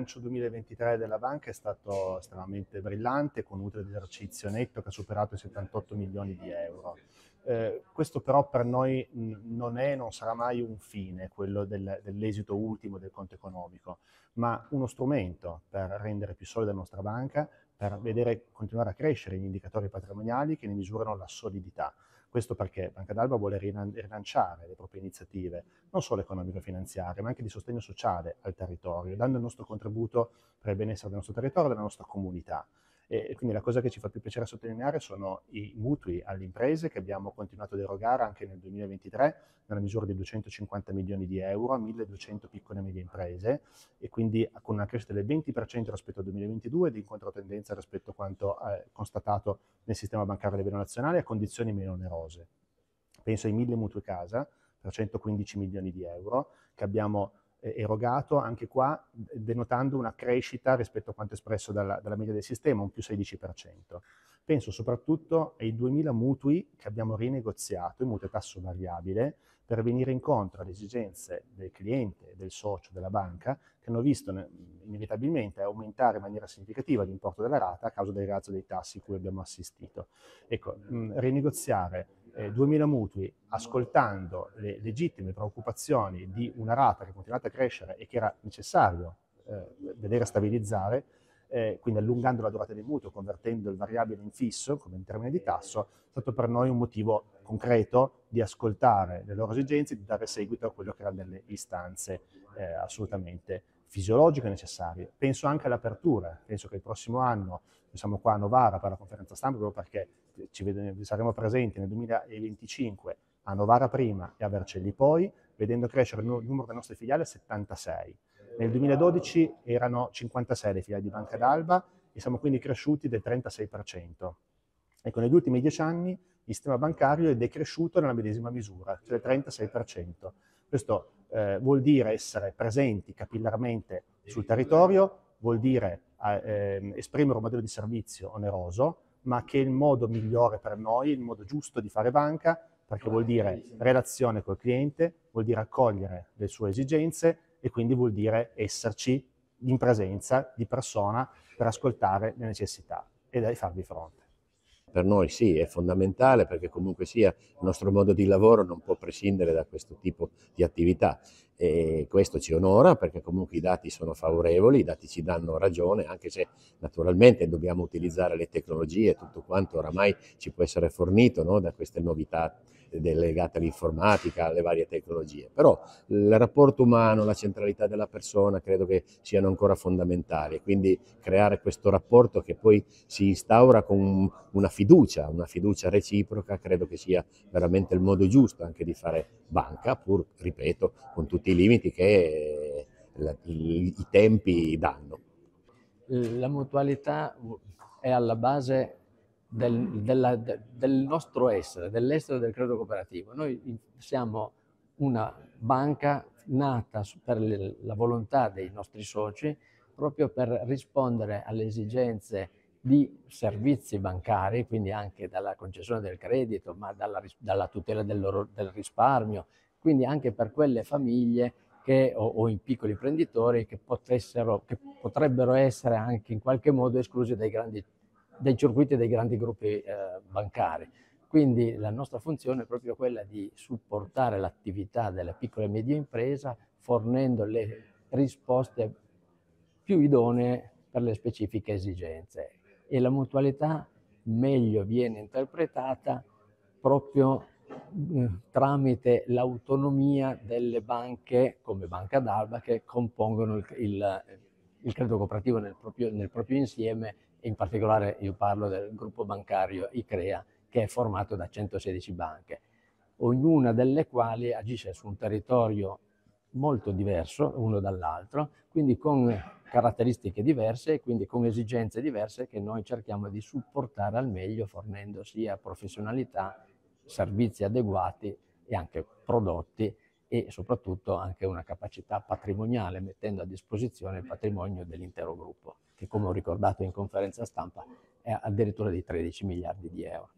bilancio 2023 della banca è stato estremamente brillante con un utile di esercizio netto che ha superato i 78 milioni di euro. Eh, questo però per noi non è, non sarà mai un fine, quello del, dell'esito ultimo del conto economico, ma uno strumento per rendere più solida la nostra banca, per vedere continuare a crescere gli indicatori patrimoniali che ne misurano la solidità. Questo perché Banca d'Alba vuole rilanciare le proprie iniziative, non solo economico-finanziarie, ma anche di sostegno sociale al territorio, dando il nostro contributo per il benessere del nostro territorio e della nostra comunità. E quindi la cosa che ci fa più piacere sottolineare sono i mutui alle imprese che abbiamo continuato ad erogare anche nel 2023 nella misura di 250 milioni di euro a 1200 piccole e medie imprese e quindi con una crescita del 20% rispetto al 2022 di controtendenza rispetto a quanto eh, constatato nel sistema bancario a livello nazionale a condizioni meno onerose. Penso ai 1000 mutui casa per 115 milioni di euro che abbiamo eh, erogato, anche qua denotando una crescita rispetto a quanto espresso dalla, dalla media del sistema, un più 16%. Penso soprattutto ai 2.000 mutui che abbiamo rinegoziato, i mutui a tasso variabile, per venire incontro alle esigenze del cliente, del socio, della banca, che hanno visto inevitabilmente aumentare in maniera significativa l'importo della rata a causa del rialzo dei tassi cui abbiamo assistito. Ecco, mh, rinegoziare eh, 2.000 mutui, ascoltando le legittime preoccupazioni di una rata che è continuata a crescere e che era necessario eh, vedere stabilizzare, eh, quindi allungando la durata del mutuo, convertendo il variabile in fisso come in termini di tasso, è stato per noi un motivo concreto di ascoltare le loro esigenze e di dare seguito a quello che erano delle istanze eh, assolutamente fisiologico fisiologiche necessario. Penso anche all'apertura, penso che il prossimo anno, siamo qua a Novara per la conferenza stampa proprio perché ci ved- saremo presenti nel 2025 a Novara prima e a Vercelli poi, vedendo crescere il numero delle nostre filiali a 76. Nel 2012 erano 56 le filiali di Banca d'Alba e siamo quindi cresciuti del 36%. Ecco, negli ultimi dieci anni il sistema bancario è decresciuto nella medesima misura, cioè il 36%. Questo eh, vuol dire essere presenti capillarmente sul territorio, vuol dire eh, ehm, esprimere un modello di servizio oneroso, ma che è il modo migliore per noi, il modo giusto di fare banca, perché vuol dire relazione col cliente, vuol dire accogliere le sue esigenze e quindi vuol dire esserci in presenza di persona per ascoltare le necessità e farvi fronte per noi sì, è fondamentale perché comunque sia il nostro modo di lavoro non può prescindere da questo tipo di attività e questo ci onora perché comunque i dati sono favorevoli, i dati ci danno ragione, anche se naturalmente dobbiamo utilizzare le tecnologie, tutto quanto oramai ci può essere fornito no, da queste novità legate all'informatica, alle varie tecnologie, però il rapporto umano, la centralità della persona credo che siano ancora fondamentali e quindi creare questo rapporto che poi si instaura con una fiducia, una fiducia reciproca, credo che sia veramente il modo giusto anche di fare banca, pur, ripeto, con tutti i limiti che eh, i tempi danno. La mutualità è alla base del, della, del nostro essere, dell'essere del credito cooperativo. Noi siamo una banca nata per le, la volontà dei nostri soci proprio per rispondere alle esigenze di servizi bancari, quindi anche dalla concessione del credito, ma dalla, dalla tutela del, loro, del, risparmio, quindi anche per quelle famiglie che, o, o, i piccoli imprenditori che, che potrebbero essere anche in qualche modo esclusi dai grandi dei circuiti dei grandi gruppi eh, bancari. Quindi la nostra funzione è proprio quella di supportare l'attività della piccola e media impresa fornendo le risposte più idonee per le specifiche esigenze. E la mutualità meglio viene interpretata proprio mm, tramite l'autonomia delle banche come Banca d'Alba che compongono il, il, il credito cooperativo nel proprio, nel proprio insieme in particolare io parlo del gruppo bancario ICREA che è formato da 116 banche, ognuna delle quali agisce su un territorio molto diverso uno dall'altro, quindi con caratteristiche diverse e quindi con esigenze diverse che noi cerchiamo di supportare al meglio fornendo sia professionalità, servizi adeguati e anche prodotti e soprattutto anche una capacità patrimoniale, mettendo a disposizione il patrimonio dell'intero gruppo, che come ho ricordato in conferenza stampa è addirittura di 13 miliardi di euro.